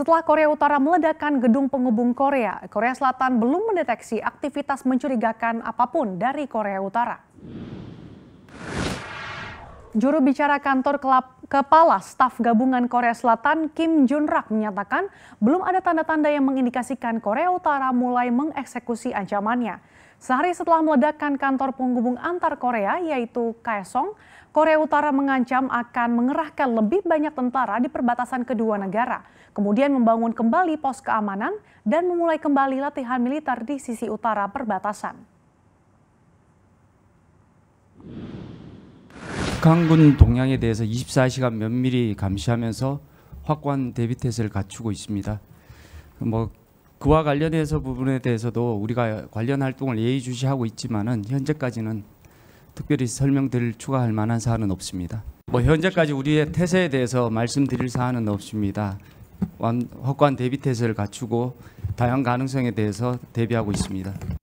Setelah Korea Utara meledakkan gedung penghubung Korea, Korea Selatan belum mendeteksi aktivitas mencurigakan apapun dari Korea Utara juru bicara kantor kelab, Kepala Staf Gabungan Korea Selatan Kim Jun Rak menyatakan belum ada tanda-tanda yang mengindikasikan Korea Utara mulai mengeksekusi ancamannya. Sehari setelah meledakkan kantor penghubung antar Korea yaitu Kaesong, Korea Utara mengancam akan mengerahkan lebih banyak tentara di perbatasan kedua negara, kemudian membangun kembali pos keamanan dan memulai kembali latihan militer di sisi utara perbatasan. 북한군 동향에 대해서 24시간 면밀히 감시하면서 확고한 대비태세를 갖추고 있습니다. 뭐 그와 관련해서 부분에 대해서도 우리가 관련 활동을 예의주시하고 있지만은 현재까지는 특별히 설명드릴 추가할 만한 사안은 없습니다. 뭐 현재까지 우리의 태세에 대해서 말씀드릴 사안은 없습니다. 확고한 대비 태세를 갖추고 다양한 가능성에 대해서 대비하고 있습니다.